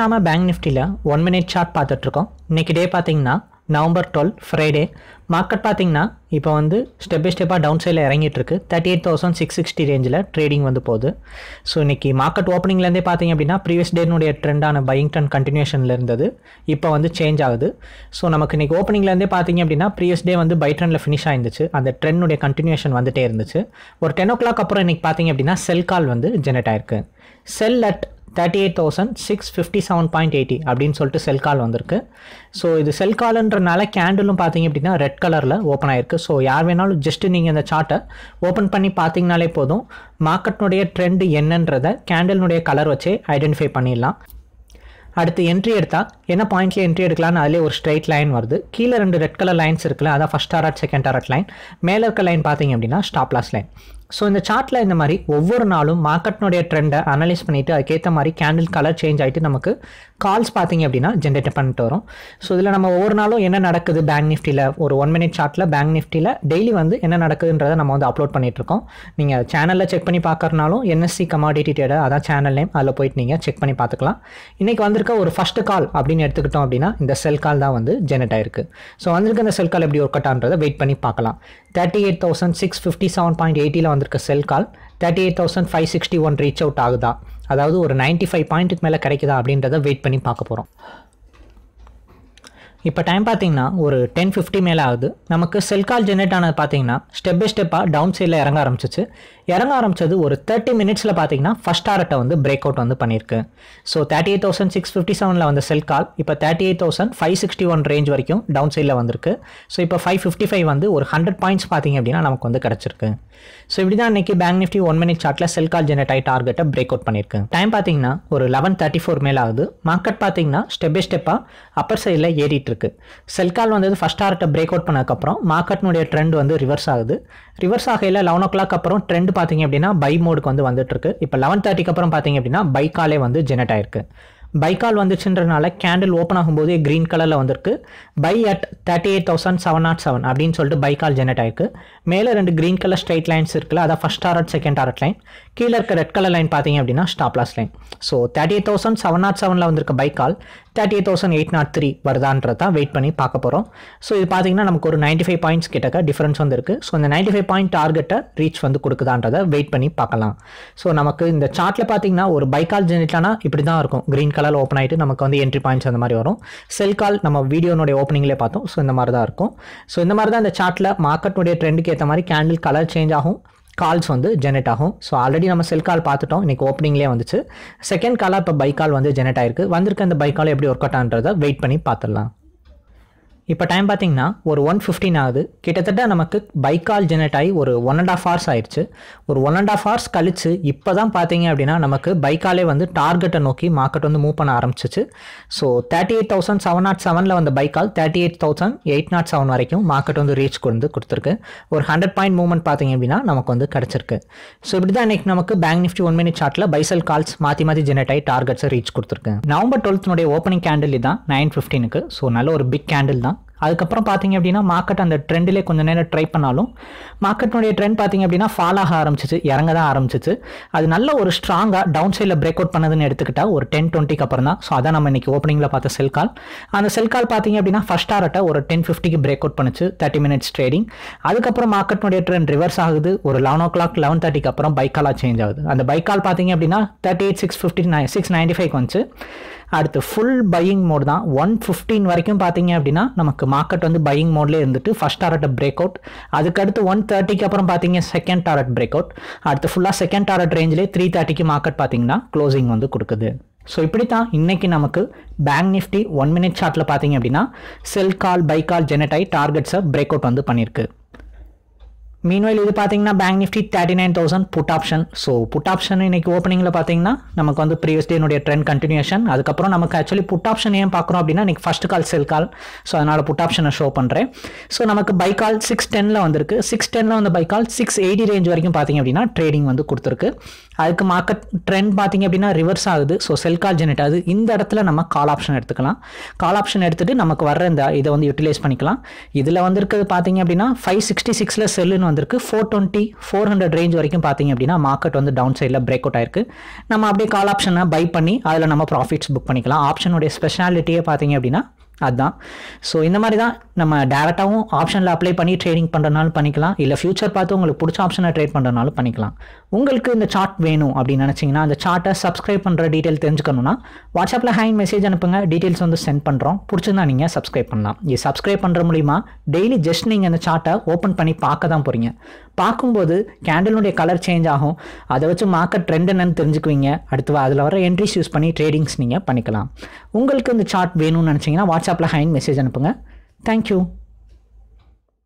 நாம பேங்க் நிஃப்டியில் one minute chart பார்த்துட்ருக்கோம் இன்றைக்கி டே பார்த்திங்கன்னா நவம்பர் டுவெல் ஃப்ரைடே மார்க்கெட் பார்த்தீங்கன்னா இப்போ வந்து ஸ்டெப் பை ஸ்டெப்பாக டவுன் சைடில் இறங்கிட்டுருக்கு thirty eight thousand six sixty ரேஞ்சில் ட்ரேடிங் வந்து போகுது ஸோ இன்றைக்கி மார்க்கெட் ஓப்பனிங்லேருந்தே பார்த்தீங்க அப்படின்னா ப்ரீவியஸ் டேனுடைய ட்ரெண்டான பையிங் டன் கண்டினியூஷனில் இருந்தது இப்போ வந்து சேஞ்ச் ஆகுது ஸோ நமக்கு இன்றைக்கி ஓப்பனிங்லேருந்தே பார்த்தீங்க அப்படின்னா ப்ரீவியஸ் டே வந்து பை ட்ரெண்டில் ஃபினிஷ் ஆயிருந்துச்சு அந்த ட்ரெண்டுடைய கண்டினியூஷன் வந்துட்டே இருந்துச்சு ஒரு டென் ஓ கிளாக் அப்புறம் இன்றைக்கி பார்த்தீங்க அப்படின்னா செல் கால் வந்து ஜெனரேட் ஆயிருக்கு sell at thirty eight thousand six fifty seven point eighty அப்படின்னு சொல்லிட்டு செல் கால் வந்திருக்கு ஸோ இது செல் கால்ன்றனால கேண்டிலும் பார்த்தீங்க அப்படின்னா ரெட் கலரில் ஓப்பன் ஆயிருக்கு ஸோ யார் வேணாலும் ஜஸ்ட் நீங்கள் இந்த சார்ட்டை ஓப்பன் பண்ணி பார்த்தீங்கனாலே போதும் மார்க்கெட்னுடைய ட்ரெண்டு என்னன்றதை கேண்டில்னுடைய கலர் வச்சு ஐடென்டிஃபை பண்ணிடலாம் அடுத்து என்ட்ரி எடுத்தால் என்ன பாயிண்ட்ல என்ட்ரி எடுக்கலாம்னு அதிலே ஒரு ஸ்ட்ரைட் லைன் வருது கீழே ரெண்டு ரெட் கலர் லைன்ஸ் இருக்குல்ல அதான் first target second target line மேலே இருக்க லைன் பார்த்தீங்க அப்படின்னா ஸ்டாப்லாஸ் லைன் ஸோ இந்த சார்ட்டில் இந்த மாதிரி ஒவ்வொரு நாளும் மார்க்கெட்னுடைய ட்ரெண்டை அனலைஸ் பண்ணிவிட்டு அதுக்கேற்ற மாதிரி கேண்டில் கலர் சேஞ்ச் ஆகிட்டு நமக்கு கால்ஸ் பார்த்தீங்க அப்படின்னா ஜென்ரேட் பண்ணிட்டு வரும் ஸோ இதில் நம்ம ஒவ்வொரு நாளும் என்ன நடக்குது பேங்க் நிஃப்டியில் ஒரு ஒன் மினிட் சார்ட்டில் பேங்க் நிஃப்டியில் டெய்லி வந்து என்ன நடக்குதுன்றதை நம்ம வந்து அப்லோட் பண்ணிகிட்ருக்கோம் நீங்கள் சேனலில் செக் பண்ணி பார்க்குறனாலும் என்எஸ்சி கமாடிட்டி டேட அதான் சேனல் நேம் அதில் போயிட்டு நீங்கள் செக் பண்ணி பார்த்துக்கலாம் இன்றைக்கி வந்திருக்க ஒரு ஃபஸ்ட்டு கால் அப்படின்னு எடுத்துக்கிட்டோம் அப்படின்னா இந்த செல் கால் தான் வந்து ஜென்ரேட் ஆயிருக்கு ஸோ வந்திருக்க இந்த செல் கால் எப்படி ஒர்க் அவுட் ஆன்றதை வெயிட் பண்ணி பார்க்கலாம் thirty eight thousand six fifty seven point எயிட்டியில் வந்து வந்திருக்க sell call thirty eight thousand five sixty one reach out ஆகுதா அதாவது ஒரு நைன்ட்டி ஃபைவ் பாயிண்ட்டுக்கு மேலே கிடைக்குதா அப்படின்றத வெயிட் பண்ணி பார்க்க போகிறோம் இப்போ டைம் பார்த்தீங்கன்னா ஒரு டென் ஃபிஃப்டி மேலே ஆகுது நமக்கு செல் கால் ஜென்ரேட் ஆனது பார்த்தீங்கன்னா ஸ்டெப் பை ஸ்டெப்பாக டவுன் சைடில் இறங்க ஆரம்பிச்சிச்சு இறங்க ஆரம்பிச்சது ஒரு தேர்ட்டி மினிட்ஸில் பார்த்தீங்கன்னா ஃபஸ்ட் ஆர்ட்டை வந்து பிரேக் அவுட் வந்து பண்ணியிருக்கு so thirty eight thousand six fifty செவனில் வந்த செல் கால் இப்போ thirty eight thousand five sixty one range வரைக்கும் டவுன் சைடில் வந்திருக்கு ஸோ இப்போ ஃபைவ் ஃபிஃப்டி ஃபைவ் வந்து ஒரு ஹண்ட்ரட் பாயிண்ட்ஸ் பார்த்தீங்க அப்படின்னா நமக்கு வந்து கிடச்சிருக்கு ஸோ இப்படி தான் இன்றைக்கி பேங்க் நிஃப்டி ஒன் மினிட் சார்ட்டில் செல் கால் ஜென்ரேட் ஆகி டார்கெட்டை பிரேக் அவுட் பண்ணியிருக்கு டைம் பார்த்தீங்கன்னா ஒரு லெவன் தேர்ட்டி ஃபோர் மேலே ஆகுது மார்க்கெட் பார்த்தீங்கன்னா ஸ்டெப் பை ஸ்டெப்பாக அப்பர் சைடில் ஏறிட்டு இருக்கு செல்கால் வந்தது ஃபஸ்ட் ஆர்ட்டை பிரேக் அவுட் பண்ணதுக்கப்புறம் மார்க்கெட்னுடைய ட்ரெண்ட் வந்து ரிவர்ஸ் ஆகுது ரிவர்ஸ் ஆகையில் லெவன் ஓ கிளாக் அப்புறம் ட்ரெண்ட் பார்த்தீங்க அப்படின்னா பை மோடுக்கு வந்து இருக்கு இப்போ லெவன் தேர்ட்டிக்கு அப்புறம் பார்த்தீங்க அப்படின்னா பைக்காலே வந்து ஜெனரேட் ஆயிருக்கு பைக்கால் வந்துச்சுன்றனால கேண்டில் ஓப்பன் ஆகும்போதே க்ரீன் கலரில் வந்திருக்கு buy at thirty eight thousand seven nought seven அப்படின்னு சொல்லிட்டு பைக்கால் ஜெனரேட் ஆயிருக்கு மேலே ரெண்டு க்ரீன் கலர் ஸ்ட்ரைட் லைன்ஸ் இருக்குல்ல அதான் first target second target line கீழே இருக்க ரெட் கலர் லைன் பார்த்தீங்க அப்படின்னா stop loss line so thirty eight thousand seven nought செவனில் வந்திருக்க buy call thirty eight thousand eight nought three வருதான்றதான் வெயிட் பண்ணி பார்க்க போகிறோம் ஸோ இது பார்த்தீங்கன்னா நமக்கு ஒரு நைன்ட்டி ஃபைவ் பாயிண்ட்ஸ் கிட்டக்க டிஃப்ரென்ஸ் வந்து இருக்குது ஸோ இந்த நைன்ட்டி ஃபைவ் பாயிண்ட் டார்கெட்டை ரீச் வந்து கொடுக்குதான்றதை வெயிட் பண்ணி பார்க்கலாம் ஸோ நமக்கு இந்த சார்ட்டில் பார்த்தீங்கன்னா ஒரு பைக்கால் ஜெனிட்லானா இப்படி தான் இருக்கும் க்ரீன் கலர் ஓப்பன் ஆகிட்டு நமக்கு வந்து என்ட்ரி பாயிண்ட்ஸ் அந்த மாதிரி வரும் செல் கால் நம்ம வீடியோனுடைய ஓப்பனிங்லேயே பார்த்தோம் ஸோ இந்த மாதிரி தான் இருக்கும் ஸோ இந்த மாதிரி தான் இந்த சார்ட்டில் மார்க்கெட்னுடைய ட்ரெண்டுக்கு ஏற்ற மாதிரி கேண்டில் கலர் சேஞ்ச் ஆகும் கால்ஸ் வந்து ஜெனரேட் ஆகும் ஸோ ஆல்ரெடி நம்ம செல் கால் பார்த்துட்டோம் இன்றைக்கி ஓப்பனிங்லேயே வந்துச்சு செகண்ட் காலாக இப்போ பைக் கால் வந்து ஜெனரேட் ஆயிருக்கு வந்திருக்க அந்த பைக் கால் எப்படி ஒர்க் அவுட் ஆன்றதை வெயிட் பண்ணி பார்த்துடலாம் இப்போ டைம் பார்த்தீங்கன்னா ஒரு ஒன் ஃபிஃப்டின் ஆகுது கிட்டத்தட்ட நமக்கு பைக்கால் ஜெனரேட் ஆகி ஒரு ஒன் அண்ட் ஆஃப் ஹவர்ஸ் ஆயிடுச்சு ஒரு ஒன் அண்ட் ஆஃப் ஹவர்ஸ் கழிச்சு இப்போ தான் பார்த்தீங்க அப்படின்னா நமக்கு பைக்காலே வந்து டார்கெட்டை நோக்கி மார்க்கெட் வந்து மூவ் பண்ண ஆரம்பிச்சிச்சு so thirty eight thousand seven nought செவனில் வந்த buy call thirty eight thousand eight nought seven வரைக்கும் மார்க்கெட் வந்து ரீச் கொண்டு கொடுத்துருக்கு ஒரு ஹண்ட்ரட் பாயிண்ட் மூவ்மெண்ட் பார்த்தீங்க அப்படின்னா நமக்கு வந்து கிடச்சிருக்கு ஸோ இப்படி தான் இன்னைக்கு நமக்கு பேங்க் நிஃப்டி ஒன் மினிட் சார்ட்டில் பைசல் கால்ஸ் மாற்றி மாற்றி ஜெனரேட் ஆகி டார்கெட்ஸை ரீச் கொடுத்துருக்கு நவம்பர் டுவெல்த்னுடைய ஓப்பனிங் கேண்டில் தான் நைன் ஃபிஃப்டினுக்கு ஸோ நல்ல ஒரு பிக் கேண்டில் தான் அதுக்கப்புறம் பார்த்தீங்க அப்படின்னா மார்க்கெட் அந்த ட்ரெண்டிலே கொஞ்சம் நேரம் ட்ரை பண்ணாலும் மார்க்கெட்னுடைய ட்ரெண்ட் பார்த்தீங்க அப்படின்னா ஃபாலாக ஆரம்பிச்சிச்சு இறங்க தான் ஆரம்பிச்சிச்சு அது நல்ல ஒரு ஸ்ட்ராங்காக டவுன் சைடில் பிரேக் அவுட் பண்ணதுன்னு எடுத்துக்கிட்டால் ஒரு டென் டுவெண்ட்டிக்கு அப்புறம் தான் ஸோ அதான் நம்ம இன்றைக்கி ஓப்பனிங்கில் பார்த்த செல் கால் அந்த செல் கால் பார்த்தீங்க அப்படின்னா ஃபஸ்ட் ஆர்ட்டை ஒரு டென் ஃபிஃப்டிக்கு பிரேக் அவுட் பண்ணிச்சு தேர்ட்டி மினிட்ஸ் ட்ரேடிங் அதுக்கப்புறம் மார்க்கெட்னுடைய ட்ரெண்ட் ரிவர்ஸ் ஆகுது ஒரு லெவன் ஓ கிளாக் லெவன் தேர்ட்டிக்கு அப்புறம் பைக்காலாக சேஞ்ச் ஆகுது அந்த பைக்கால் பார்த்தீங்க அப்படின்னா thirty eight six fifty nine six ninety five வந்துச்சு அடுத்து ஃபுல் பையிங் மோட் தான் ஒன் ஃபிஃப்டீன் வரைக்கும் பார்த்தீங்க அப்படின்னா நமக்கு மார்க்கெட் வந்து பையிங் மோட்லேயே இருந்துட்டு ஃபஸ்ட் டாரட் பிரேக் அவுட் அதுக்கடுத்து ஒன் தேர்ட்டிக்கு அப்புறம் பார்த்தீங்க செகண்ட் டாரட் பிரேக் அவுட் அடுத்து ஃபுல்லாக செகண்ட் டாரட் ரேஞ்சிலே த்ரீ தேர்ட்டிக்கு மார்க்கெட் பார்த்தீங்கன்னா க்ளோசிங் வந்து கொடுக்குது ஸோ இப்படி தான் இன்றைக்கி நமக்கு பேங்க் நிஃப்டி ஒன் மினிட் சார்ட்டில் பார்த்தீங்க அப்படின்னா செல் கால் பை கால் ஆகி டார்கெட்ஸை பிரேக் அவுட் வந்து பண்ணியிருக்கு மீன்வைல் இது பார்த்தீங்கன்னா bank Nifty thirty nine thousand put option so put option இன்னைக்கு ஓப்பனிங்கில் பார்த்தீங்கன்னா நமக்கு வந்து ப்ரீவியஸ் டேனுடைய ட்ரெண்ட் கண்டினியூஷன் அதுக்கப்புறம் நமக்கு ஆக்சுவலி புட் ஆப்ஷன் ஏன் பார்க்குறோம் அப்படின்னா இன்றைக்கி first call sell call so அதனால் புட் ஆப்ஷனை ஷோ பண்ணுறேன் ஸோ நமக்கு பை கால் சிக்ஸ் டெனில் வந்திருக்கு சிக்ஸ் டெனில் வந்து buy call six eighty range வரைக்கும் பார்த்தீங்க அப்படின்னா ட்ரேடிங் வந்து கொடுத்துருக்கு அதுக்கு மார்க்கெட் ட்ரெண்ட் பார்த்தீங்க அப்படின்னா ரிவர்ஸ் ஆகுது ஸோ செல் கால் ஜெனரேட் ஆகுது இந்த இடத்துல நம்ம கால் ஆப்ஷன் எடுத்துக்கலாம் கால் ஆப்ஷன் எடுத்துகிட்டு நமக்கு வர்ற இந்த இதை வந்து யூட்டிலைஸ் பண்ணிக்கலாம் இதில் வந்திருக்கிறது பார்த்தீங்க அப்படின்னா ஃபைவ் சிக்ஸ்டி சிக்ஸில் செல்லுன்னு வந்திருக்கு four twenty four hundred range வரைக்கும் பார்த்தீங்க அப்படின்னா மார்க்கெட் வந்து டவுன் சைடில் பிரேக் அவுட் ஆயிருக்கு நம்ம அப்படியே கால் ஆப்ஷனை பை பண்ணி அதில் நம்ம ப்ராஃபிட்ஸ் புக் பண்ணிக்கலாம் ஆப்ஷனுடைய ஸ்பெஷாலிட்டியே பார்த்தீங்க அப்படின்னா அதுதான் ஸோ இந்த மாதிரி தான் நம்ம டேரெக்டாகவும் ஆப்ஷனில் அப்ளை பண்ணி ட்ரேடிங் பண்ணுறனாலும் பண்ணிக்கலாம் இல்லை ஃபியூச்சர் பார்த்து உங்களுக்கு பிடிச்ச ஆப்ஷனை ட்ரேட் பண்ணுறனாலும் பண்ணிக்கலாம் உங்களுக்கு இந்த சார்ட் வேணும் அப்படின்னு நினச்சிங்கன்னா அந்த சார்ட்டை சப்ஸ்கிரைப் பண்ணுற டீட்டெயில் தெரிஞ்சுக்கணுன்னா வாட்ஸ்அப்பில் ஹேங் மெசேஜ் அனுப்புங்க டீட்டெயில்ஸ் வந்து சென்ட் பண்ணுறோம் பிடிச்சிருந்தா நீங்கள் சப்ஸ்கிரைப் பண்ணலாம் இது சப்ஸ்கிரைப் பண்ணுற மூலிமா டெய்லி ஜஸ்ட் நீங்கள் அந்த சார்ட்டை ஓப்பன் பண்ணி பார்க்க தான் போகிறீங்க பார்க்கும்போது கேண்டலுடைய கலர் சேஞ்ச் ஆகும் அதை வச்சு மார்க்கெட் ட்ரெண்ட் என்னன்னு தெரிஞ்சுக்குவீங்க அடுத்து அதில் வர என்ட்ரிஸ் யூஸ் பண்ணி ட்ரேடிங்ஸ் நீங்கள் பண்ணிக்கலாம் உங்களுக்கு இந்த சார்ட் வேணும்னு நினச்சிங்கன்னா வாட்ஸ்அப்பில் ஹேங் மெசேஜ் அனுப்புங்க Thank you.